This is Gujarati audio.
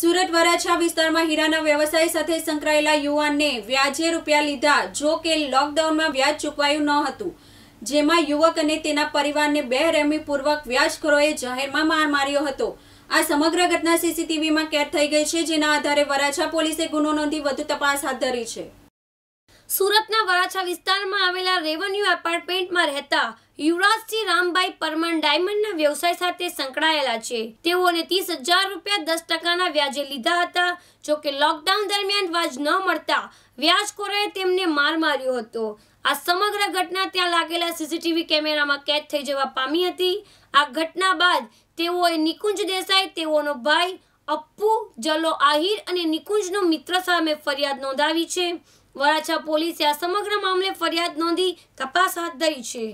સુરત વરાછા વિસ્તારમાં હીરાના વ્યવસાય સાથે સંકળાયેલા યુવાનને વ્યાજે રૂપિયા લીધા જો કે લોકડાઉનમાં વ્યાજ ચૂકવાયું ન હતું જેમાં યુવક અને તેના પરિવારને બેરહેમીપૂર્વક વ્યાજખોરોએ જાહેરમાં માર માર્યો હતો આ સમગ્ર ઘટના સીસીટીવીમાં કેદ થઈ ગઈ છે જેના આધારે વરાછા પોલીસે ગુનો નોંધી વધુ તપાસ હાથ ધરી છે સુરતના વરાછા વિસ્તારમાં આવેલા રેવન્યુ એપાર્ટમેન્ટમાં રહેતા યુવરાજસિંહ રામભાઈ પરમાણ ડાયમંડના વ્યવસાય સાથે સંકળાયેલા છે તેઓને ત્રીસ હજાર રૂપિયા દસ ટકાના વ્યાજે લીધા હતા જોકે લોકડાઉન દરમિયાન વ્યાજ ન મળતા વ્યાજખોરોએ તેમને માર માર્યો હતો આ સમગ્ર ઘટના ત્યાં લાગેલા સીસીટીવી કેમેરામાં કેદ થઈ જવા પામી હતી આ ઘટના બાદ તેઓએ નિકુંજ દેસાઈ તેઓનો ભાઈ અપ્પુ જલો આહિર અને નિકુંજનો મિત્ર સામે ફરિયાદ નોંધાવી છે વરાછા પોલીસે આ સમગ્ર મામલે ફરિયાદ નોંધી તપાસ હાથ ધરી છે